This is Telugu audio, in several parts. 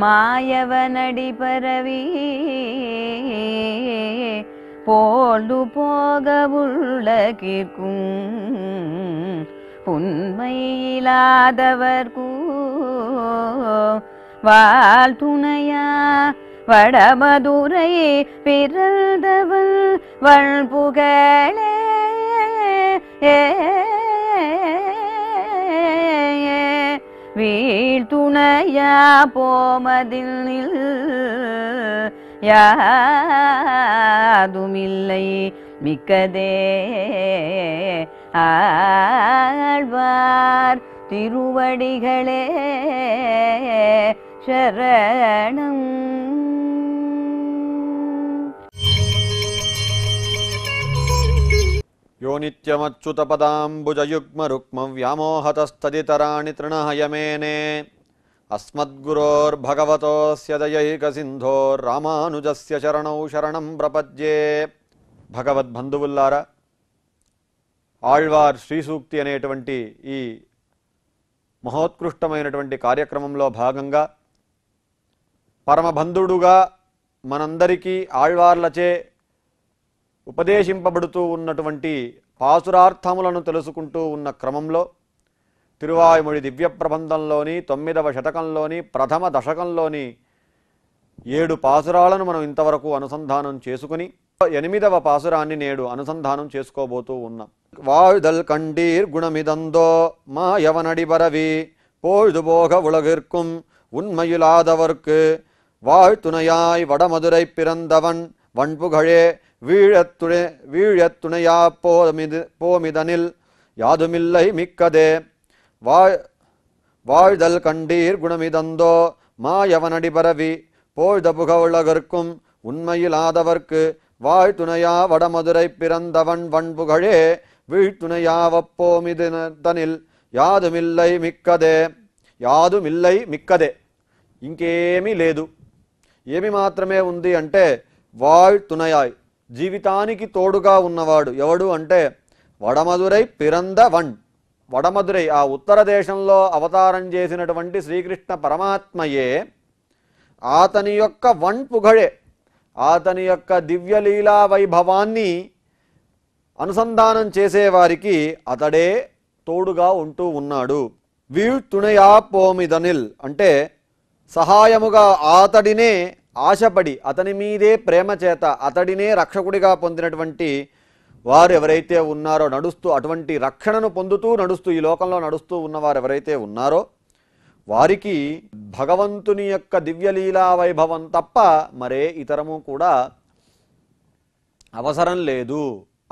மாயவனடி பரவி போழ்ந்து போக உள்ள கேட்கும் உண்மையில்லாதவர்கூ வாழ் துணையா வடமதுரை பிறந்தவள் வள் புகழே ஏ வீழ் துணையா போமதில் நில் யாதுமில்லை மிக்கதே ஆழ்வார் திருவடிகளே சரணம் यो తృణహయమేనే तृणः यमेने अस्मद्गुरोर्भगवतोऽस्य రామానుజస్య శరణౌ శరణం ప్రపద్యే భగవద్బంధువుల్లారా ఆళ్వార్ శ్రీసూక్తి అనేటువంటి ఈ మహోత్కృష్టమైనటువంటి కార్యక్రమంలో భాగంగా పరమబంధుడుగా మనందరికీ ఆళ్వార్లచే ఉపదేశింపబడుతూ ఉన్నటువంటి పాసురార్థములను తెలుసుకుంటూ ఉన్న క్రమంలో తిరువాయుముడి దివ్య ప్రబంధంలోని తొమ్మిదవ శతకంలోని ప్రథమ దశకంలోని ఏడు పాసురాలను మనం ఇంతవరకు అనుసంధానం చేసుకుని ఎనిమిదవ పాసురాన్ని నేడు అనుసంధానం చేసుకోబోతూ ఉన్నాం వాయుదల్ కండీర్ గుణమిదందో మాయవనడి பரவி போழுதுபோக உலகிற்கும் உண்மையிலாதவர்க்கு வாழ்த்துணையாய் వడమధురై పిరందవన్ வண்புகழே வீழத்துணை வீழத்துணையா போமிது போமிதனில் யாதுமில்லை மிக்கதே வாழ் வாழ்தல் கண்டீர் குணமிதந்தோ மாயவனடி பரவி போழ்த புகவுலகர்க்கும் உண்மையிலாதவர்க்கு வாழ்த்துணையா வடமதுரை பிறந்தவன் வண்புகழே வீழ்த்துணையாவப்போமிதனில் யாதுமில்லை மிக்கதே யாதுமில்லை மிக்கதே இங்கேமி லேது ஏமி மாத்திரமே உந்தி அண்டே వాళ్ తునయాయ్ జీవితానికి తోడుగా ఉన్నవాడు ఎవడు అంటే వడమధురై పిరంద వన్ వడమధురై ఆ ఉత్తర దేశంలో అవతారం చేసినటువంటి శ్రీకృష్ణ పరమాత్మయే అతని యొక్క వన్ పుగడే అతని యొక్క దివ్యలీలా వైభవాన్ని అనుసంధానం చేసేవారికి అతడే తోడుగా ఉంటూ ఉన్నాడు వీళ్ తుణయా పోమిదనిల్ అంటే సహాయముగా అతడినే ఆశపడి అతని మీదే ప్రేమ చేత అతడినే రక్షకుడిగా పొందినటువంటి వారు ఎవరైతే ఉన్నారో నడుస్తూ అటువంటి రక్షణను పొందుతూ నడుస్తూ ఈ లోకంలో నడుస్తూ ఉన్నవారు ఎవరైతే ఉన్నారో వారికి భగవంతుని యొక్క దివ్యలీలా వైభవం తప్ప మరే ఇతరము కూడా అవసరం లేదు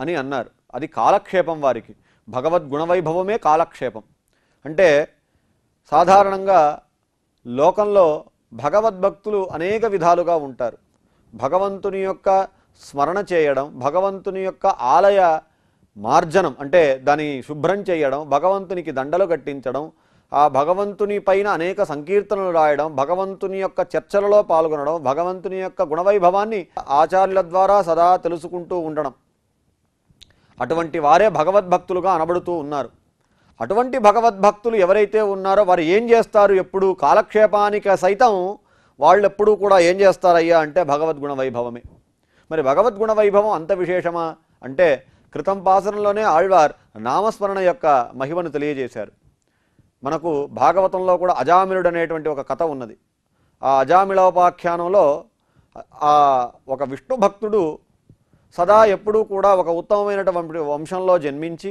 అని అన్నారు అది కాలక్షేపం వారికి భగవద్గుణవైభవమే కాలక్షేపం అంటే సాధారణంగా లోకంలో భగవద్భక్తులు అనేక విధాలుగా ఉంటారు భగవంతుని యొక్క స్మరణ చేయడం భగవంతుని యొక్క ఆలయ మార్జనం అంటే దాని శుభ్రం చేయడం భగవంతునికి దండలు కట్టించడం ఆ భగవంతుని పైన అనేక సంకీర్తనలు రాయడం భగవంతుని యొక్క చర్చలలో పాల్గొనడం భగవంతుని యొక్క గుణవైభవాన్ని ఆచార్యుల ద్వారా సదా తెలుసుకుంటూ ఉండడం అటువంటి వారే భగవద్భక్తులుగా అనబడుతూ ఉన్నారు అటువంటి భగవద్భక్తులు ఎవరైతే ఉన్నారో వారు ఏం చేస్తారు ఎప్పుడు కాలక్షేపానికి సైతం వాళ్ళెప్పుడూ కూడా ఏం చేస్తారయ్యా అంటే భగవద్గుణ వైభవమే మరి భగవద్గుణ వైభవం అంత విశేషమా అంటే క్రితం పాసనంలోనే ఆళ్వార్ నామస్మరణ యొక్క మహిమను తెలియజేశారు మనకు భాగవతంలో కూడా అజామిలుడు అనేటువంటి ఒక కథ ఉన్నది ఆ అజామిళోపాఖ్యానంలో ఆ ఒక విష్ణు భక్తుడు సదా ఎప్పుడూ కూడా ఒక ఉత్తమమైనటువంటి వంశంలో జన్మించి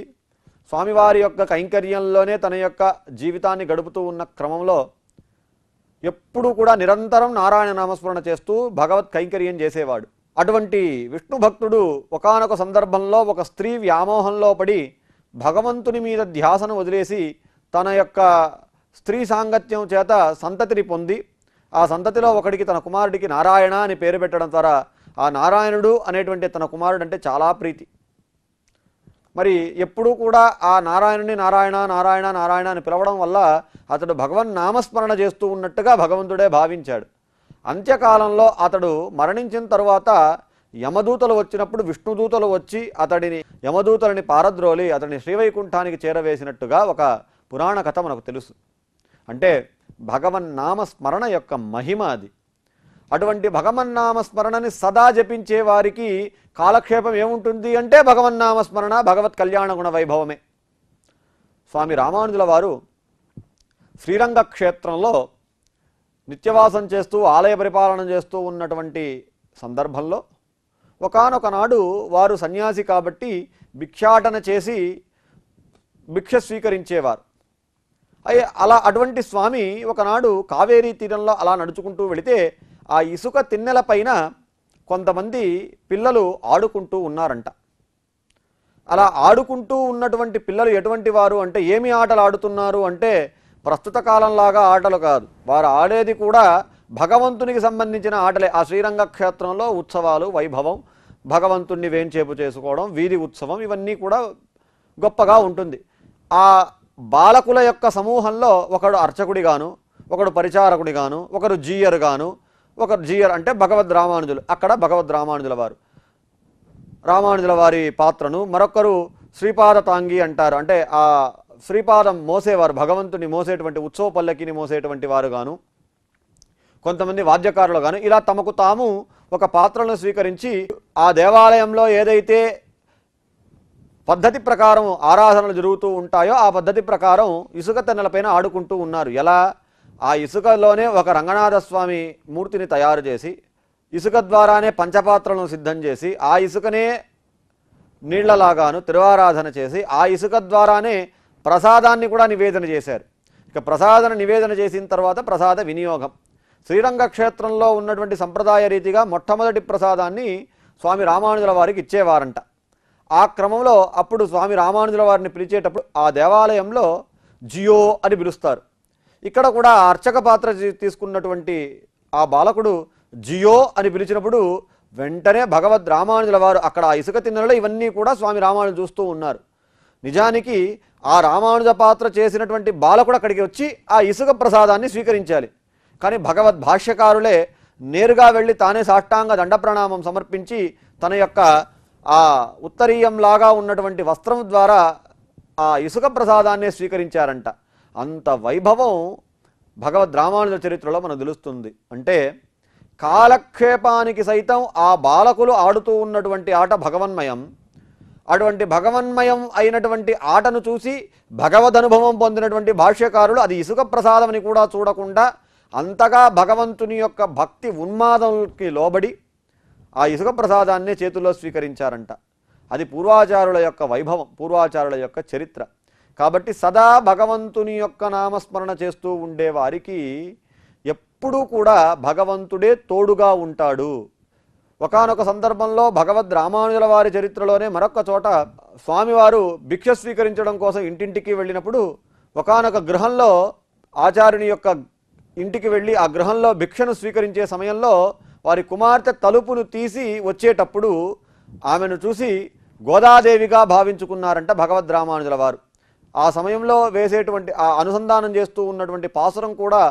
స్వామివారి యొక్క కైంకర్యంలోనే తన యొక్క జీవితాన్ని గడుపుతూ ఉన్న క్రమంలో ఎప్పుడూ కూడా నిరంతరం నారాయణ నామస్మరణ చేస్తూ భగవత్ కైంకర్యం చేసేవాడు అటువంటి విష్ణు భక్తుడు ఒకనొక సందర్భంలో ఒక స్త్రీ వ్యామోహంలో పడి భగవంతుని మీద ధ్యాసను వదిలేసి తన యొక్క స్త్రీ సాంగత్యం చేత సంతతిని పొంది ఆ సంతతిలో ఒకడికి తన కుమారుడికి నారాయణ అని పేరు పెట్టడం ద్వారా ఆ నారాయణుడు అనేటువంటి తన కుమారుడు అంటే చాలా ప్రీతి మరి ఎప్పుడూ కూడా ఆ నారాయణుని నారాయణ నారాయణ నారాయణ అని పిలవడం వల్ల అతడు భగవన్ నామస్మరణ చేస్తూ ఉన్నట్టుగా భగవంతుడే భావించాడు అంత్యకాలంలో అతడు మరణించిన తరువాత యమదూతలు వచ్చినప్పుడు విష్ణుదూతలు వచ్చి అతడిని యమదూతలని పారద్రోలి అతడిని శ్రీవైకుంఠానికి చేరవేసినట్టుగా ఒక పురాణ కథ మనకు తెలుసు అంటే భగవన్ నామస్మరణ యొక్క మహిమ అది అటువంటి భగవన్నామ స్మరణని సదా జపించే వారికి కాలక్షేపం ఏముంటుంది అంటే భగవన్నామ స్మరణ భగవత్ కళ్యాణ గుణ వైభవమే స్వామి రామానుజుల వారు శ్రీరంగ క్షేత్రంలో నిత్యవాసం చేస్తూ ఆలయ పరిపాలన చేస్తూ ఉన్నటువంటి సందర్భంలో ఒకనొకనాడు వారు సన్యాసి కాబట్టి భిక్షాటన చేసి భిక్ష స్వీకరించేవారు అలా అటువంటి స్వామి ఒకనాడు కావేరీ తీరంలో అలా నడుచుకుంటూ వెళితే ఆ ఇసుక తిన్నెల పైన కొంతమంది పిల్లలు ఆడుకుంటూ ఉన్నారంట అలా ఆడుకుంటూ ఉన్నటువంటి పిల్లలు ఎటువంటి వారు అంటే ఏమి ఆటలు ఆడుతున్నారు అంటే ప్రస్తుత కాలంలాగా ఆటలు కాదు వారు ఆడేది కూడా భగవంతునికి సంబంధించిన ఆటలే ఆ శ్రీరంగ క్షేత్రంలో ఉత్సవాలు వైభవం భగవంతుణ్ణి వేంచేపు చేసుకోవడం వీధి ఉత్సవం ఇవన్నీ కూడా గొప్పగా ఉంటుంది ఆ బాలకుల యొక్క సమూహంలో ఒకడు అర్చకుడిగాను ఒకడు పరిచారకుడిగాను ఒకరు జీయరుగాను ఒకరు జియర్ అంటే భగవద్ రామానుజులు అక్కడ భగవద్ రామానుజుల వారు రామానుజుల వారి పాత్రను మరొకరు శ్రీపాద తాంగి అంటారు అంటే ఆ శ్రీపాదం మోసేవారు భగవంతుని మోసేటువంటి ఉత్సవ పల్లకిని మోసేటువంటి వారు గాను కొంతమంది వాద్యకారులు గాను ఇలా తమకు తాము ఒక పాత్రను స్వీకరించి ఆ దేవాలయంలో ఏదైతే పద్ధతి ప్రకారం ఆరాధనలు జరుగుతూ ఉంటాయో ఆ పద్ధతి ప్రకారం ఇసుక తెన్నెలపైన ఆడుకుంటూ ఉన్నారు ఎలా ఆ ఇసుకలోనే ఒక రంగనాథస్వామి మూర్తిని తయారు చేసి ఇసుక ద్వారానే పంచపాత్రలను సిద్ధం చేసి ఆ ఇసుకనే నీళ్లలాగాను తిరువారాధన చేసి ఆ ఇసుక ద్వారానే ప్రసాదాన్ని కూడా నివేదన చేశారు ఇక ప్రసాదన నివేదన చేసిన తర్వాత ప్రసాద వినియోగం శ్రీరంగ క్షేత్రంలో ఉన్నటువంటి సంప్రదాయ రీతిగా మొట్టమొదటి ప్రసాదాన్ని స్వామి రామానుజుల వారికి ఇచ్చేవారంట ఆ క్రమంలో అప్పుడు స్వామి రామానుజుల వారిని పిలిచేటప్పుడు ఆ దేవాలయంలో జియో అని పిలుస్తారు ఇక్కడ కూడా అర్చక పాత్ర తీసుకున్నటువంటి ఆ బాలకుడు జియో అని పిలిచినప్పుడు వెంటనే భగవద్ రామానుజుల వారు అక్కడ ఆ ఇసుక తిన్నలలో ఇవన్నీ కూడా స్వామి రామానుజు చూస్తూ ఉన్నారు నిజానికి ఆ రామానుజ పాత్ర చేసినటువంటి బాలకుడు అక్కడికి వచ్చి ఆ ఇసుక ప్రసాదాన్ని స్వీకరించాలి కానీ భగవద్ భాష్యకారులే నేరుగా వెళ్ళి తానే సాష్టాంగ దండ ప్రణామం సమర్పించి తన యొక్క ఆ ఉత్తరీయంలాగా ఉన్నటువంటి వస్త్రం ద్వారా ఆ ఇసుక ప్రసాదాన్నే స్వీకరించారంట అంత వైభవం భగవద్ రామానుజ చరిత్రలో మనకు తెలుస్తుంది అంటే కాలక్షేపానికి సైతం ఆ బాలకులు ఆడుతూ ఉన్నటువంటి ఆట భగవన్మయం అటువంటి భగవన్మయం అయినటువంటి ఆటను చూసి భగవద్ అనుభవం పొందినటువంటి భాష్యకారులు అది ఇసుక అని కూడా చూడకుండా అంతగా భగవంతుని యొక్క భక్తి ఉన్మాదంకి లోబడి ఆ ఇసుక ప్రసాదాన్నే చేతుల్లో స్వీకరించారంట అది పూర్వాచారుల యొక్క వైభవం పూర్వాచారుల యొక్క చరిత్ర కాబట్టి సదా భగవంతుని యొక్క నామస్మరణ చేస్తూ ఉండేవారికి ఎప్పుడూ కూడా భగవంతుడే తోడుగా ఉంటాడు ఒకనొక సందర్భంలో భగవద్ రామానుజుల వారి చరిత్రలోనే మరొక చోట స్వామివారు భిక్ష స్వీకరించడం కోసం ఇంటింటికి వెళ్ళినప్పుడు ఒకనొక గృహంలో ఆచార్యుని యొక్క ఇంటికి వెళ్ళి ఆ గృహంలో భిక్షను స్వీకరించే సమయంలో వారి కుమార్తె తలుపును తీసి వచ్చేటప్పుడు ఆమెను చూసి గోదాదేవిగా భావించుకున్నారంట భగవద్ రామానుజుల వారు ఆ సమయంలో వేసేటువంటి ఆ అనుసంధానం చేస్తూ ఉన్నటువంటి పాసురం కూడా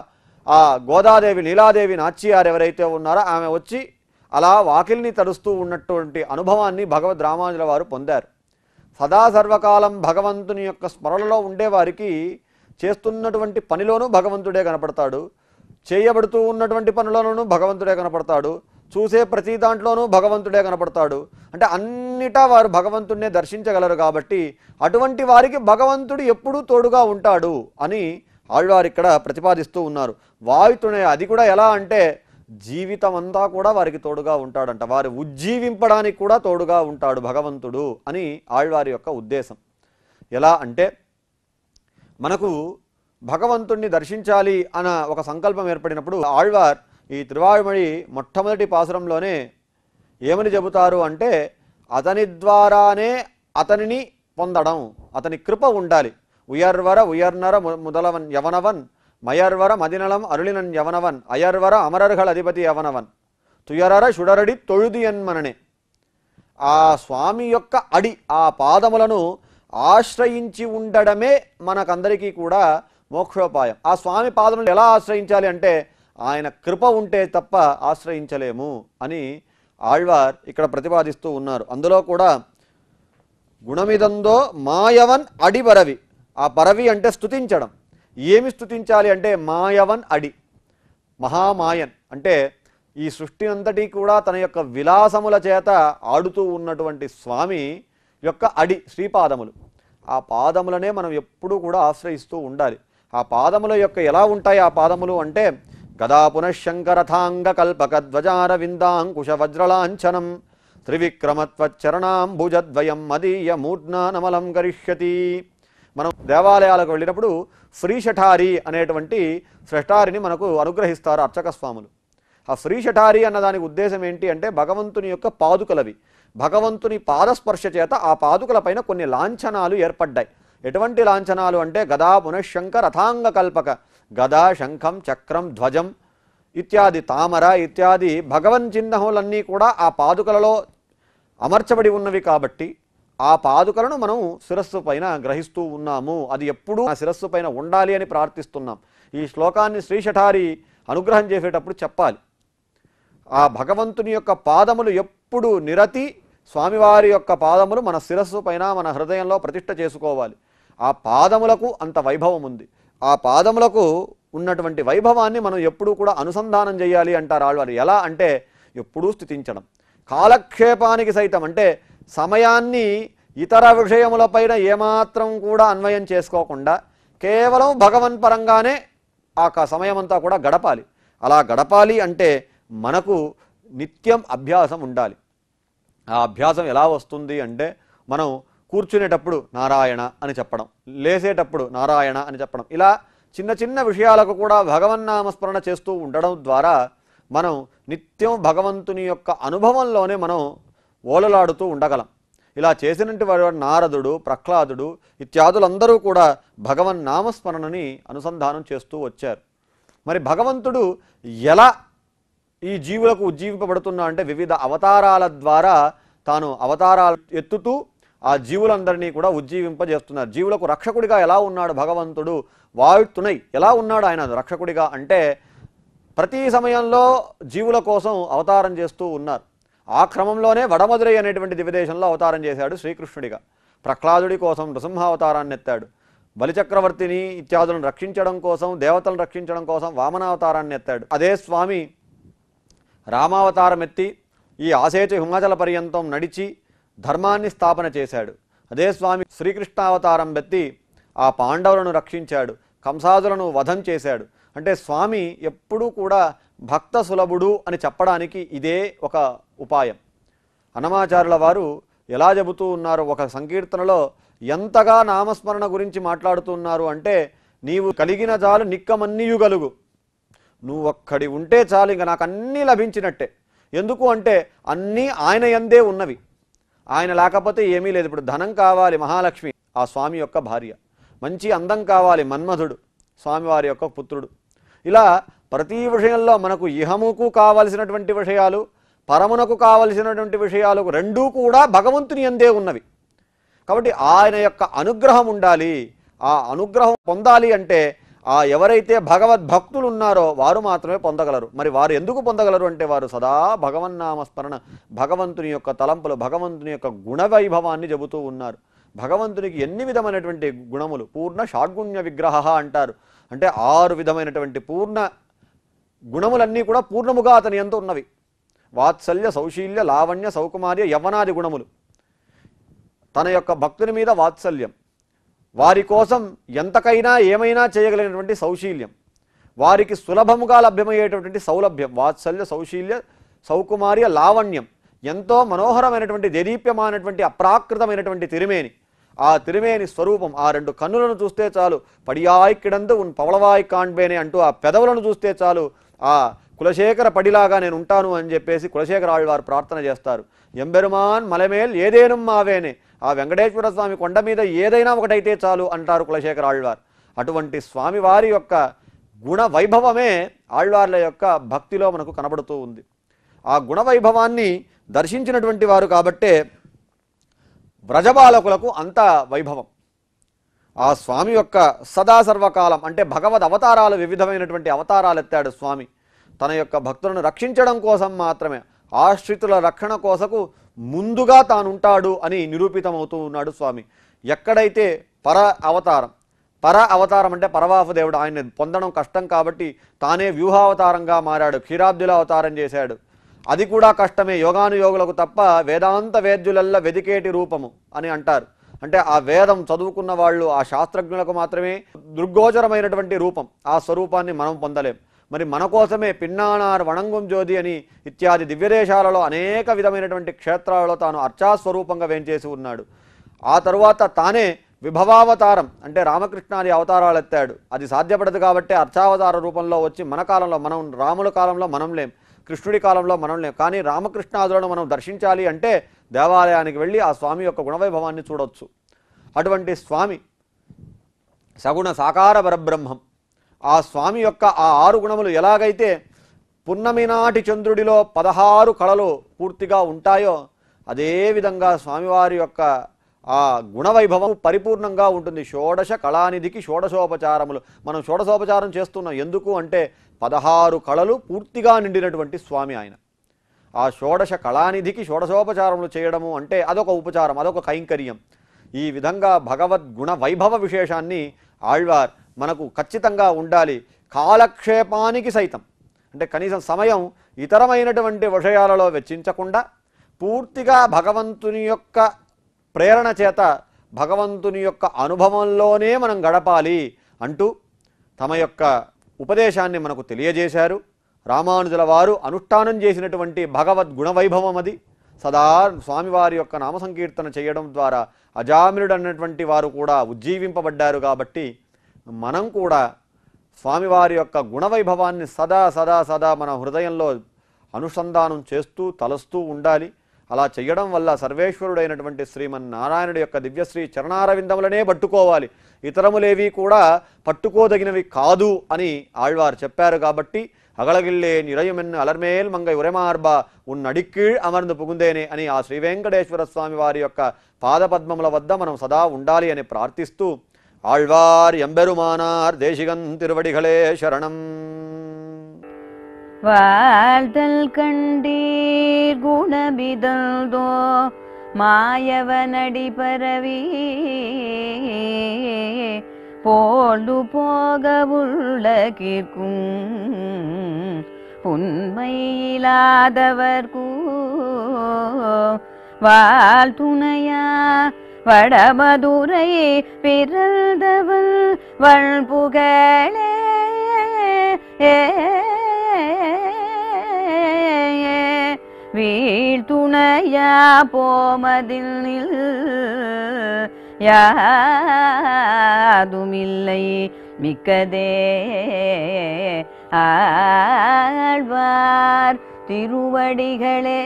ఆ గోదాదేవి నీలాదేవి నాచ్చియారు ఎవరైతే ఉన్నారో ఆమె వచ్చి అలా వాకిల్ని తరుస్తూ ఉన్నటువంటి అనుభవాన్ని భగవద్ రామానుజుల వారు పొందారు సదా సర్వకాలం భగవంతుని యొక్క స్మరణలో ఉండేవారికి చేస్తున్నటువంటి పనిలోనూ భగవంతుడే కనపడతాడు చేయబడుతూ ఉన్నటువంటి పనులలోనూ భగవంతుడే కనపడతాడు చూసే ప్రతి దాంట్లోనూ భగవంతుడే కనపడతాడు అంటే అన్నిటా వారు భగవంతుడినే దర్శించగలరు కాబట్టి అటువంటి వారికి భగవంతుడు ఎప్పుడూ తోడుగా ఉంటాడు అని ఆళ్వారు ఇక్కడ ప్రతిపాదిస్తూ ఉన్నారు వాయుతునే అది కూడా ఎలా అంటే జీవితం అంతా కూడా వారికి తోడుగా ఉంటాడంట వారు ఉజ్జీవింపడానికి కూడా తోడుగా ఉంటాడు భగవంతుడు అని ఆళ్వారి యొక్క ఉద్దేశం ఎలా అంటే మనకు భగవంతుణ్ణి దర్శించాలి అన్న ఒక సంకల్పం ఏర్పడినప్పుడు ఆళ్వార్ ఈ త్రివాయుమణి మొట్టమొదటి పాసురంలోనే ఏమని చెబుతారు అంటే అతని ద్వారానే అతనిని పొందడం అతని కృప ఉండాలి ఉయర్వర ఉయర్నర ముదలవన్ యవనవన్ మయర్వర మదినలం అరుళినన్ యవనవన్ అయర్వర అమరర్హల్ అధిపతి యవనవన్ తుయరర షుడరడి తొడుది అన్మననే ఆ స్వామి యొక్క అడి ఆ పాదములను ఆశ్రయించి ఉండడమే మనకందరికీ కూడా మోక్షోపాయం ఆ స్వామి పాదములను ఎలా ఆశ్రయించాలి అంటే ఆయన కృప ఉంటే తప్ప ఆశ్రయించలేము అని ఆళ్వార్ ఇక్కడ ప్రతిపాదిస్తూ ఉన్నారు అందులో కూడా గుణమిదందో మాయవన్ అడి పరవి ఆ పరవి అంటే స్థుతించడం ఏమి స్థుతించాలి అంటే మాయవన్ అడి మహామాయన్ అంటే ఈ సృష్టి అంతటి కూడా తన యొక్క విలాసముల చేత ఆడుతూ ఉన్నటువంటి స్వామి యొక్క అడి శ్రీపాదములు ఆ పాదములనే మనం ఎప్పుడూ కూడా ఆశ్రయిస్తూ ఉండాలి ఆ పాదముల యొక్క ఎలా ఉంటాయి ఆ పాదములు అంటే గదా పునఃశంకరథాంగకల్పకధ్వజారవిందాంకుశవజ్రలాంఛనం త్రివిక్రమత్వచ్చరణాంభుజద్వయం నమలం కరిష్యతి మనం దేవాలయాలకు వెళ్ళినప్పుడు శ్రీషఠారి అనేటువంటి శ్రష్టారిని మనకు అనుగ్రహిస్తారు అర్చక స్వాములు ఆ శ్రీషఠారి శఠారి అన్నదానికి ఉద్దేశం ఏంటి అంటే భగవంతుని యొక్క పాదుకలవి భగవంతుని పాదస్పర్శ చేత ఆ పాదుకల పైన కొన్ని లాంఛనాలు ఏర్పడ్డాయి ఎటువంటి లాంఛనాలు అంటే గదా పునఃశంక రథాంగ కల్పక గదా శంఖం చక్రం ధ్వజం ఇత్యాది తామర ఇత్యాది భగవన్ చిహ్నములన్నీ కూడా ఆ పాదుకలలో అమర్చబడి ఉన్నవి కాబట్టి ఆ పాదుకలను మనం శిరస్సు పైన గ్రహిస్తూ ఉన్నాము అది ఎప్పుడూ ఆ శిరస్సు పైన ఉండాలి అని ప్రార్థిస్తున్నాం ఈ శ్లోకాన్ని శ్రీశఠారి అనుగ్రహం చేసేటప్పుడు చెప్పాలి ఆ భగవంతుని యొక్క పాదములు ఎప్పుడు నిరతి స్వామివారి యొక్క పాదములు మన శిరస్సు పైన మన హృదయంలో ప్రతిష్ట చేసుకోవాలి ఆ పాదములకు అంత వైభవం ఉంది ఆ పాదములకు ఉన్నటువంటి వైభవాన్ని మనం ఎప్పుడూ కూడా అనుసంధానం చేయాలి అంటారు వాళ్ళు ఎలా అంటే ఎప్పుడూ స్థుతించడం కాలక్షేపానికి సైతం అంటే సమయాన్ని ఇతర విషయములపైన ఏమాత్రం కూడా అన్వయం చేసుకోకుండా కేవలం భగవన్ పరంగానే ఆ సమయమంతా కూడా గడపాలి అలా గడపాలి అంటే మనకు నిత్యం అభ్యాసం ఉండాలి ఆ అభ్యాసం ఎలా వస్తుంది అంటే మనం కూర్చునేటప్పుడు నారాయణ అని చెప్పడం లేసేటప్పుడు నారాయణ అని చెప్పడం ఇలా చిన్న చిన్న విషయాలకు కూడా భగవన్నామస్మరణ చేస్తూ ఉండడం ద్వారా మనం నిత్యం భగవంతుని యొక్క అనుభవంలోనే మనం ఓలలాడుతూ ఉండగలం ఇలా చేసినట్టు వారు నారదుడు ప్రహ్లాదుడు ఇత్యాదులందరూ కూడా భగవన్ నామస్మరణని అనుసంధానం చేస్తూ వచ్చారు మరి భగవంతుడు ఎలా ఈ జీవులకు ఉజ్జీవింపబడుతున్నా అంటే వివిధ అవతారాల ద్వారా తాను అవతారాలు ఎత్తుతూ ఆ జీవులందరినీ కూడా ఉజ్జీవింపజేస్తున్నారు జీవులకు రక్షకుడిగా ఎలా ఉన్నాడు భగవంతుడు వాయుత్తునై ఎలా ఉన్నాడు ఆయన రక్షకుడిగా అంటే ప్రతి సమయంలో జీవుల కోసం అవతారం చేస్తూ ఉన్నారు ఆ క్రమంలోనే వడమధురై అనేటువంటి దేశంలో అవతారం చేశాడు శ్రీకృష్ణుడిగా ప్రహ్లాదుడి కోసం నృసింహావతారాన్ని ఎత్తాడు బలిచక్రవర్తిని ఇత్యాదులను రక్షించడం కోసం దేవతలను రక్షించడం కోసం వామనావతారాన్ని ఎత్తాడు అదే స్వామి రామావతారం ఎత్తి ఈ ఆశేచ హిమాచల పర్యంతం నడిచి ధర్మాన్ని స్థాపన చేశాడు అదే స్వామి శ్రీకృష్ణావతారం బెత్తి ఆ పాండవులను రక్షించాడు కంసాదులను వధం చేశాడు అంటే స్వామి ఎప్పుడూ కూడా భక్త సులభుడు అని చెప్పడానికి ఇదే ఒక ఉపాయం అనమాచారుల వారు ఎలా చెబుతూ ఉన్నారు ఒక సంకీర్తనలో ఎంతగా నామస్మరణ గురించి మాట్లాడుతున్నారు అంటే నీవు కలిగిన చాలు నిక్కమన్నీయు గలుగు నువ్వు ఒక్కడి ఉంటే చాలు ఇంకా నాకు అన్నీ లభించినట్టే ఎందుకు అంటే అన్నీ ఆయన ఎందే ఉన్నవి ఆయన లేకపోతే ఏమీ లేదు ఇప్పుడు ధనం కావాలి మహాలక్ష్మి ఆ స్వామి యొక్క భార్య మంచి అందం కావాలి మన్మధుడు స్వామివారి యొక్క పుత్రుడు ఇలా ప్రతి విషయంలో మనకు ఇహముకు కావలసినటువంటి విషయాలు పరమునకు కావలసినటువంటి విషయాలు రెండూ కూడా భగవంతుని అందే ఉన్నవి కాబట్టి ఆయన యొక్క అనుగ్రహం ఉండాలి ఆ అనుగ్రహం పొందాలి అంటే ఆ ఎవరైతే భగవద్భక్తులు ఉన్నారో వారు మాత్రమే పొందగలరు మరి వారు ఎందుకు పొందగలరు అంటే వారు సదా భగవన్నామస్మరణ భగవంతుని యొక్క తలంపులు భగవంతుని యొక్క గుణవైభవాన్ని చెబుతూ ఉన్నారు భగవంతునికి ఎన్ని విధమైనటువంటి గుణములు పూర్ణ షాడ్గుణ్య విగ్రహ అంటారు అంటే ఆరు విధమైనటువంటి పూర్ణ గుణములన్నీ కూడా పూర్ణముగా అతని ఎంతో ఉన్నవి వాత్సల్య సౌశీల్య లావణ్య సౌకుమార్య యవనాది గుణములు తన యొక్క భక్తుని మీద వాత్సల్యం వారి కోసం ఎంతకైనా ఏమైనా చేయగలిగినటువంటి సౌశీల్యం వారికి సులభముగా లభ్యమయ్యేటటువంటి సౌలభ్యం వాత్సల్య సౌశీల్య సౌకుమార్య లావణ్యం ఎంతో మనోహరమైనటువంటి దేదీప్యమైనటువంటి అప్రాకృతమైనటువంటి తిరుమేని ఆ తిరుమేని స్వరూపం ఆ రెండు కన్నులను చూస్తే చాలు పడియాయిక్కిడందు ఉన్ పవలవాయి కాండ్బేనే అంటూ ఆ పెదవులను చూస్తే చాలు ఆ కులశేఖర పడిలాగా నేను ఉంటాను అని చెప్పేసి కులశేఖర ఆళ్వారు ప్రార్థన చేస్తారు ఎంబెరుమాన్ మలమేల్ ఏదేనుమ్మావేనే మావేనే ఆ వెంకటేశ్వర స్వామి కొండ మీద ఏదైనా ఒకటైతే చాలు అంటారు కులశేఖర ఆళ్వార్ అటువంటి స్వామివారి యొక్క గుణ వైభవమే ఆళ్వార్ల యొక్క భక్తిలో మనకు కనబడుతూ ఉంది ఆ గుణ వైభవాన్ని దర్శించినటువంటి వారు కాబట్టే వ్రజబాలకులకు అంత వైభవం ఆ స్వామి యొక్క సదా సర్వకాలం అంటే భగవద్ అవతారాలు వివిధమైనటువంటి అవతారాలు ఎత్తాడు స్వామి తన యొక్క భక్తులను రక్షించడం కోసం మాత్రమే ఆశ్రితుల రక్షణ కోసకు ముందుగా తానుంటాడు అని నిరూపితమవుతూ ఉన్నాడు స్వామి ఎక్కడైతే పర అవతారం పర అవతారం అంటే దేవుడు ఆయన పొందడం కష్టం కాబట్టి తానే వ్యూహావతారంగా మారాడు క్షీరాబ్దుల అవతారం చేశాడు అది కూడా కష్టమే యోగానుయోగులకు తప్ప వేదాంత వేద్యులల్ల వెదికేటి రూపము అని అంటారు అంటే ఆ వేదం చదువుకున్న వాళ్ళు ఆ శాస్త్రజ్ఞులకు మాత్రమే దృగ్గోచరమైనటువంటి రూపం ఆ స్వరూపాన్ని మనం పొందలేం మరి మన కోసమే పిన్నానార్ వణంగం జ్యోతి అని ఇత్యాది దివ్యదేశాలలో అనేక విధమైనటువంటి క్షేత్రాలలో తాను అర్చాస్వరూపంగా వేంచేసి ఉన్నాడు ఆ తరువాత తానే విభవావతారం అంటే రామకృష్ణాది అవతారాలు ఎత్తాడు అది సాధ్యపడదు కాబట్టి అర్చావతార రూపంలో వచ్చి మన కాలంలో మనం రాముల కాలంలో మనం లేం కృష్ణుడి కాలంలో మనం లేం కానీ రామకృష్ణాదులను మనం దర్శించాలి అంటే దేవాలయానికి వెళ్ళి ఆ స్వామి యొక్క గుణవైభవాన్ని చూడొచ్చు అటువంటి స్వామి సగుణ సాకార పరబ్రహ్మం ఆ స్వామి యొక్క ఆ ఆరు గుణములు ఎలాగైతే పున్నమి నాటి చంద్రుడిలో పదహారు కళలు పూర్తిగా ఉంటాయో అదేవిధంగా స్వామివారి యొక్క ఆ గుణవైభవం పరిపూర్ణంగా ఉంటుంది షోడశ కళానిధికి షోడశోపచారములు మనం షోడశోపచారం చేస్తున్నాం ఎందుకు అంటే పదహారు కళలు పూర్తిగా నిండినటువంటి స్వామి ఆయన ఆ షోడశ కళానిధికి షోడశోపచారములు చేయడము అంటే అదొక ఉపచారం అదొక కైంకర్యం ఈ విధంగా భగవద్గుణ వైభవ విశేషాన్ని ఆళ్వార్ మనకు ఖచ్చితంగా ఉండాలి కాలక్షేపానికి సైతం అంటే కనీసం సమయం ఇతరమైనటువంటి విషయాలలో వెచ్చించకుండా పూర్తిగా భగవంతుని యొక్క ప్రేరణ చేత భగవంతుని యొక్క అనుభవంలోనే మనం గడపాలి అంటూ తమ యొక్క ఉపదేశాన్ని మనకు తెలియజేశారు రామానుజుల వారు అనుష్ఠానం చేసినటువంటి భగవద్గుణ వైభవం అది సదా స్వామివారి యొక్క నామసంకీర్తన చేయడం ద్వారా అజామినుడు అన్నటువంటి వారు కూడా ఉజ్జీవింపబడ్డారు కాబట్టి మనం కూడా స్వామివారి యొక్క గుణవైభవాన్ని సదా సదా సదా మన హృదయంలో అనుసంధానం చేస్తూ తలస్తూ ఉండాలి అలా చేయడం వల్ల సర్వేశ్వరుడైనటువంటి శ్రీమన్నారాయణుడి యొక్క దివ్యశ్రీ చరణారవిందములనే పట్టుకోవాలి ఇతరములేవి కూడా పట్టుకోదగినవి కాదు అని ఆళ్వారు చెప్పారు కాబట్టి అగలగిల్లే నిరయమెన్ అలర్మేల్ మంగై ఉరమార్బ ఉన్నడిక్కీళ్ అమర్ను పుగుందేనే అని ఆ శ్రీ స్వామి వారి యొక్క పాదపద్మముల వద్ద మనం సదా ఉండాలి అని ప్రార్థిస్తూ ஆழ்வார் எம்பெருமானார் தேசிகன் திருவடிகளே சரணம் வாழ்தல் கண்டீர் குணபிதல் தோ மாயவனடி பரவி போடு போக உள்ள கேட்கும் உண்மையில்லாதவர்கூ வாழ் துணையா வடமதுரை பிறந்தவள் வள்புகழே வீழ் துணையா போமதில் நில் யாதுமில்லை மிக்கதே ஆழ்வார் திருவடிகளே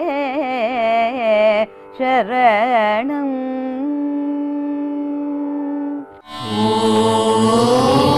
சரணம் Oh.